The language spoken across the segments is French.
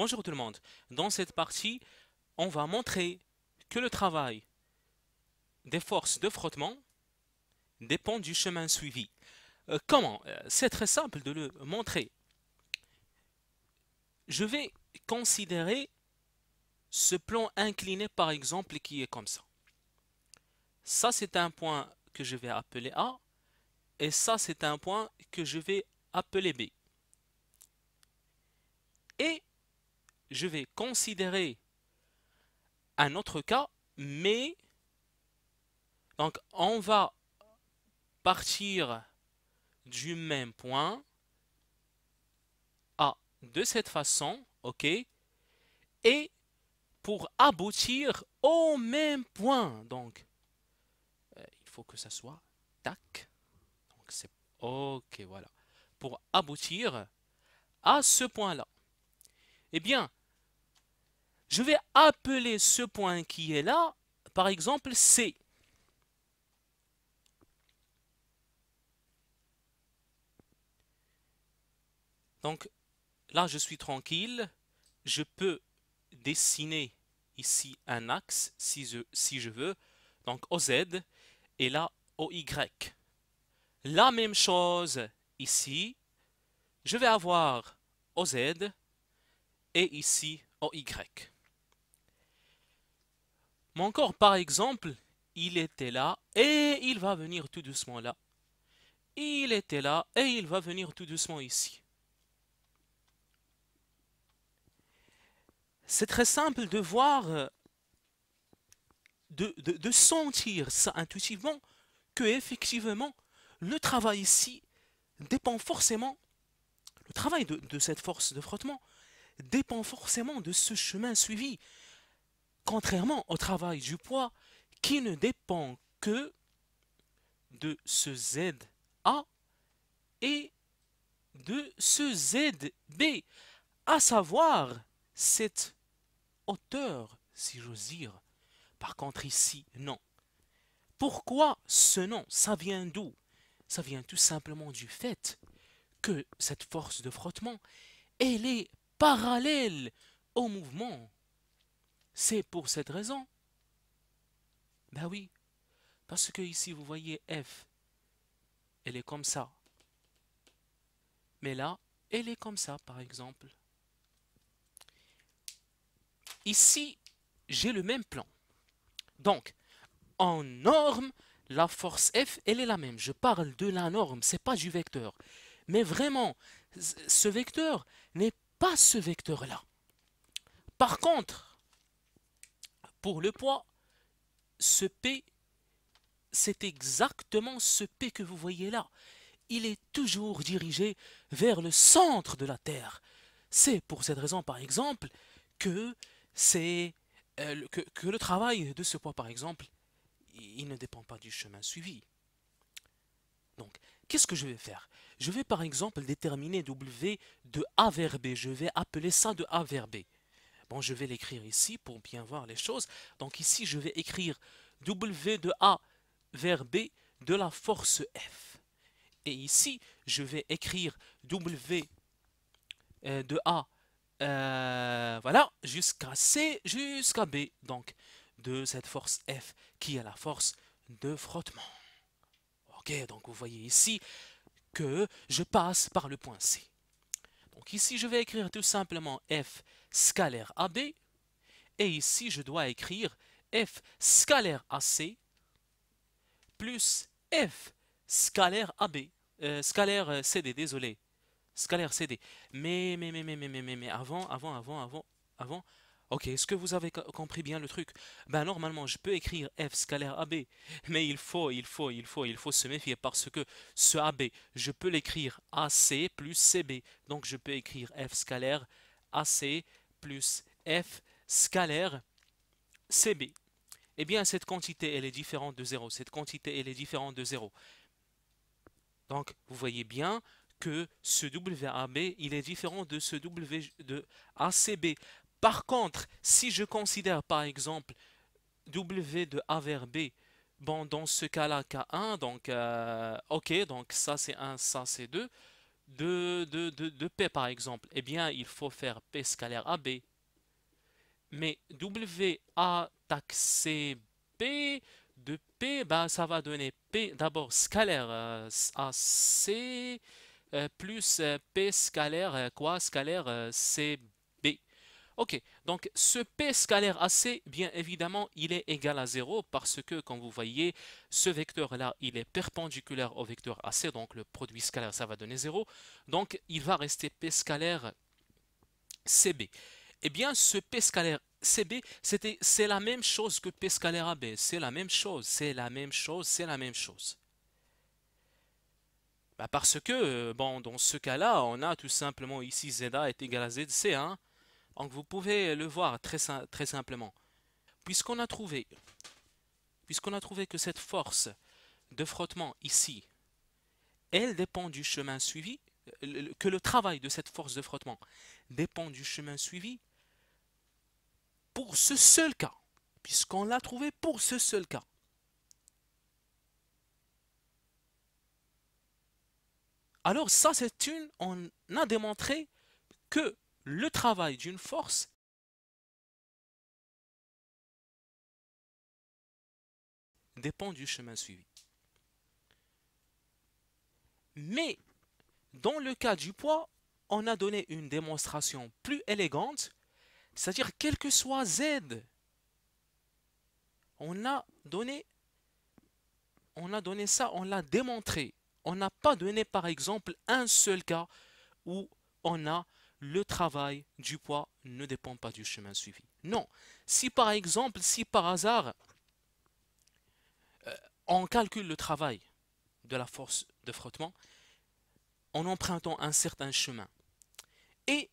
Bonjour tout le monde. Dans cette partie, on va montrer que le travail des forces de frottement dépend du chemin suivi. Euh, comment euh, C'est très simple de le montrer. Je vais considérer ce plan incliné par exemple qui est comme ça. Ça c'est un point que je vais appeler A et ça c'est un point que je vais appeler B. je vais considérer un autre cas, mais donc on va partir du même point. à ah, de cette façon, ok Et pour aboutir au même point, donc, euh, il faut que ça soit tac. Donc c'est ok, voilà. Pour aboutir à ce point-là. Eh bien, je vais appeler ce point qui est là, par exemple C. Donc là, je suis tranquille. Je peux dessiner ici un axe si je, veux. Donc OZ et là OY. La même chose ici. Je vais avoir OZ et ici OY encore par exemple, il était là et il va venir tout doucement là. Il était là et il va venir tout doucement ici. C'est très simple de voir, de, sentir ça intuitivement, que effectivement, le travail ici dépend forcément, le travail de cette force de frottement dépend forcément de ce chemin suivi contrairement au travail du poids qui ne dépend que de ce ZA et de ce ZB, à savoir cette hauteur, si j'ose dire. Par contre ici, non. Pourquoi ce nom Ça vient d'où Ça vient tout simplement du fait que cette force de frottement, elle est parallèle au mouvement c'est pour cette raison. Ben oui, parce que ici, vous voyez F, elle est comme ça. Mais là, elle est comme ça, par exemple. Ici, j'ai le même plan. Donc, en norme, la force F, elle est la même. Je parle de la norme, ce n'est pas du vecteur. Mais vraiment, ce vecteur n'est pas ce vecteur-là. Par contre, pour le poids, ce P, c'est exactement ce P que vous voyez là. Il est toujours dirigé vers le centre de la Terre. C'est pour cette raison, par exemple, que, c'est, euh, que, le travail de ce poids, par exemple, il ne dépend pas du chemin suivi. Donc, qu'est-ce que je vais faire Je vais par exemple déterminer W de A vers B. Je vais appeler ça de A vers B. Bon, je vais l'écrire ici pour bien voir les choses. Donc ici, je vais écrire W de A vers B de la force F. Et ici, je vais écrire W euh, de A, euh, voilà, jusqu'à C, jusqu'à B, donc, de cette force F, qui est la force de frottement. Ok, donc vous voyez ici que je passe par le point C. Donc ici, je vais écrire tout simplement f scalaire AB. Et ici, je dois écrire f scalaire AC plus f scalaire AB. Euh, scalaire euh, CD, désolé. Scalaire CD. Mais, mais, mais, mais, mais, mais, mais, mais, avant, avant, avant, avant, avant, Ok, est-ce que vous avez compris bien le truc Ben normalement, je peux écrire f scalaire AB, mais il faut, il faut, il faut, il faut se méfier parce que ce AB, je peux l'écrire AC plus CB. Donc je peux écrire f scalaire AC plus f scalaire CB. Eh bien, cette quantité, elle est différente de 0. Cette quantité, elle est différente de 0. Donc, vous voyez bien que ce WAB, il est différent de ce W de ACB. Par contre, si je considère par exemple W de A vers B, bon, dans ce cas-là, K1, donc, euh, ok, donc ça c'est 1, ça c'est 2, de, de, P par exemple, eh bien, il faut faire P scalaire AB. Mais w a taxé P, de P, bah, ça va donner P d'abord scalaire euh, AC euh, plus P scalaire quoi Scalaire CB. Ok, donc ce P scalaire AC, bien évidemment, il est égal à 0 parce que, comme vous voyez, ce vecteur-là, il est perpendiculaire au vecteur AC, donc le produit scalaire, ça va donner 0. Donc, il va rester P scalaire CB. Eh bien, ce P scalaire CB, c'est la même chose que P scalaire AB. C'est la même chose, c'est la même chose, c'est la même chose. Bah, parce que, euh, bon, dans ce cas-là, on a tout simplement ici ZA est égal à ZC, hein donc vous pouvez le voir très, très simplement. Puisqu'on a trouvé puisqu'on a trouvé que cette force de frottement ici, elle dépend du chemin suivi, que le travail de cette force de frottement dépend du chemin suivi, pour ce seul cas, puisqu'on l'a trouvé pour ce seul cas. Alors ça, c'est une... On a démontré que le travail d'une force dépend du chemin suivi. Mais dans le cas du poids, on a donné une démonstration plus élégante, c'est-à-dire quel que soit Z, on a donné, on a donné ça, on l'a démontré. On n'a pas donné par exemple un seul cas où on a le travail du poids ne dépend pas du chemin suivi. Non, si par exemple, si par hasard, euh, on calcule le travail de la force de frottement en empruntant un certain chemin et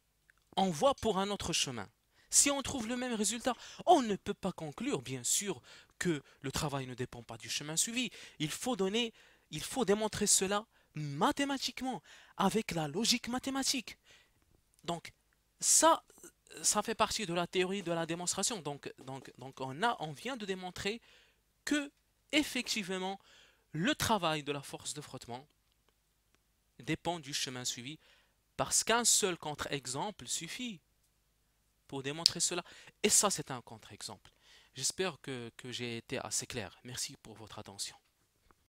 on voit pour un autre chemin, si on trouve le même résultat, on ne peut pas conclure, bien sûr, que le travail ne dépend pas du chemin suivi. Il faut donner, il faut démontrer cela mathématiquement, avec la logique mathématique. Donc, ça, ça fait partie de la théorie de la démonstration. Donc, donc, on, a, on vient de démontrer que, effectivement, le travail de la force de frottement dépend du chemin suivi, parce qu'un seul contre-exemple suffit pour démontrer cela. Et ça, c'est un contre-exemple. J'espère que j'ai été assez clair. Merci pour votre attention.